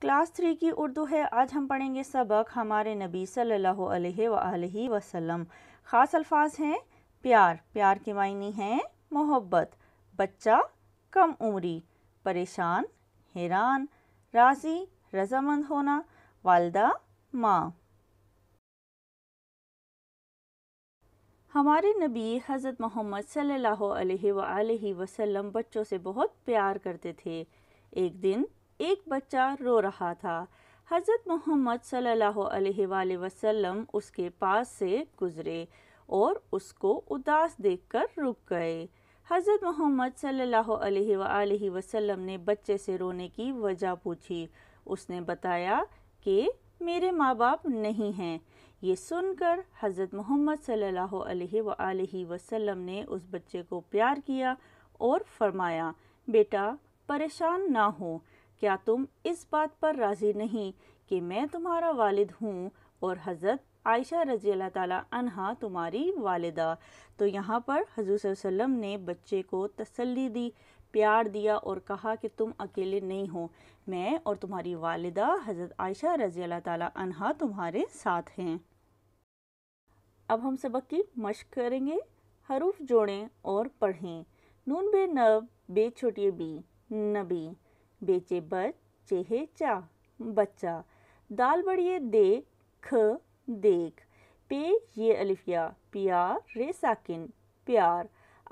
class three की उर्दू है आज हम पढ़ेंगे सबक हमारे नबी सल्लल्लाहु अलैहि वसल्लम ख़ास अल्फाज हैं प्यार प्यार के मायने हैं मोहब्बत बच्चा कम उम्री परेशान हैरान राज़ी रजामंद होना वालदा माँ हमारे नबी हज़रत मोहम्मद सल्लल्लाहु अलैहि वसल्लम बच्चों से बहुत प्यार करते थे एक दिन एक बच्चा रो रहा था हज़रत मोहम्मद अलैहि वसल्लम उसके पास से गुज़रे और उसको उदास देखकर रुक गए हज़रत मोहम्मद सल्लल्लाहु अलैहि वसल्लम ने बच्चे से रोने की वजह पूछी उसने बताया कि मेरे माँ बाप नहीं हैं ये सुनकर हज़रत मोहम्मद सल्लल्लाहु अलैहि वसल्लम ने उस बच्चे को प्यार किया और फरमाया बेटा परेशान ना हो क्या तुम इस बात पर राज़ी नहीं कि मैं तुम्हारा वालिद हूँ और हज़रत आयशा रजी अल्लाह ताली अनहा तुम्हारी वालदा तो यहाँ पर हजूर वसम ने बच्चे को तसल्ली दी प्यार दिया और कहा कि तुम अकेले नहीं हो मैं और तुम्हारी वालदा हज़रत आयशा रजी अल्लाह ताली अनहा तुम्हारे साथ हैं अब हम सबक की मश्क करेंगे हरूफ जोड़ें और पढ़ें नून बे नब बे छोटिए बी नबी बेचे बच चेहे चा बच्चा दाल बड़िए दे ख देख पे ये अलिफिया प्यार रे साकिन प्यार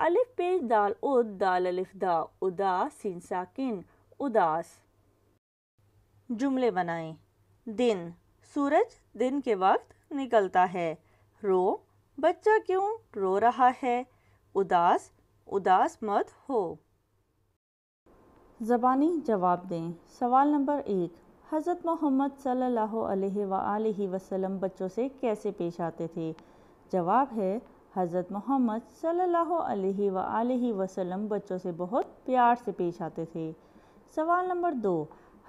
अलिफ पेश दाल उद दाल अलिफ दा उदास सिन साकिन उदास जुमले बनाए दिन सूरज दिन के वक्त निकलता है रो बच्चा क्यों रो रहा है उदास उदास मत हो ज़बानी जवाब दें सवाल नंबर एक हज़रत मोहम्मद सल्लल्लाहु अलैहि वसल्लम बच्चों से कैसे पेश आते थे जवाब है हज़रत मोहम्मद सल्लल्लाहु अलैहि वसल्लम बच्चों से बहुत प्यार से पेश आते थे सवाल नंबर दो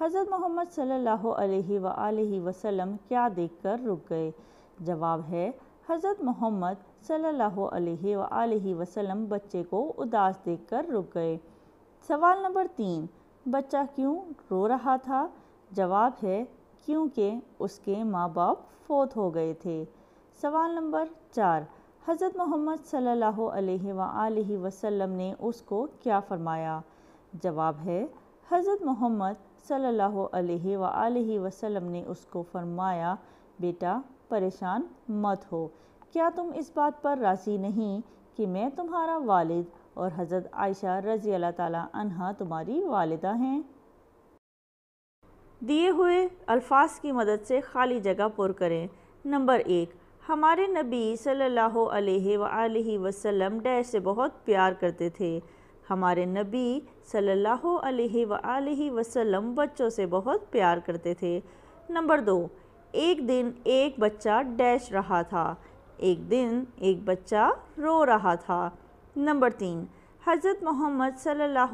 हज़रत मोहम्मद सल्लल्लाहु अलैहि वसल्लम क्या देखकर रुक गए जवाब है हज़रत मोहम्मद सल्लल्लाहु अलैहि वसल्लम बच्चे को उदास देखकर रुक गए सवाल नंबर तीन बच्चा क्यों रो रहा था जवाब है क्योंकि उसके माँ बाप फोत हो गए थे सवाल नंबर चार हज़रत मोहम्मद सल्ला अलैहि वसल्लम ने उसको क्या फ़रमाया जवाब है हज़रत मोहम्मद सल्लल्लाहु अलैहि वसल्लम ने उसको फ़रमाया बेटा परेशान मत हो क्या तुम इस बात पर राज़ी नहीं कि मैं तुम्हारा वालिद और हज़रत आयशा रज़ी अल्लाह ताली तुम्हारी वालदा हैं दिए हुए अल्फाज की मदद से खाली जगह पुर करें नंबर एक हमारे नबी सल्लल्लाहु अलैहि वसल्लम डैश से बहुत प्यार करते थे हमारे नबी सल्लल्लाहु अलैहि वसल्लम बच्चों से बहुत प्यार करते थे नंबर दो एक दिन एक बच्चा डैश रहा था एक दिन एक बच्चा रो रहा था नंबर तीन हज़रत मोहम्मद सल्ला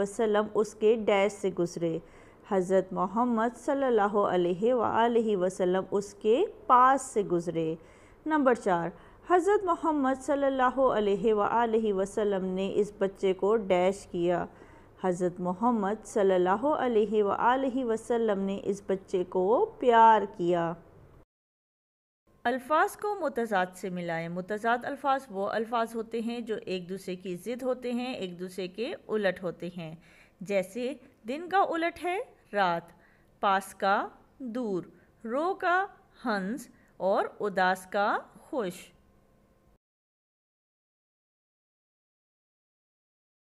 वसलम उसके डैश से गुज़रे हज़रत मोहम्मद सल्ला वसलम उसके पास से गुज़रे नंबर चार हज़रत मोहम्मद सल्ला वसलम ने इस बच्चे को डैश किया हज़रत मोहम्मद सल्ला वसलम ने इस बच्चे को प्यार किया अल्फाज को मुतजाद से मिलाएं मुतजाद अल्फाज वो अल्फाज होते हैं जो एक दूसरे की ज़िद होते हैं एक दूसरे के उलट होते हैं जैसे दिन का उलट है रात पास का दूर रो का हंस और उदास का खुश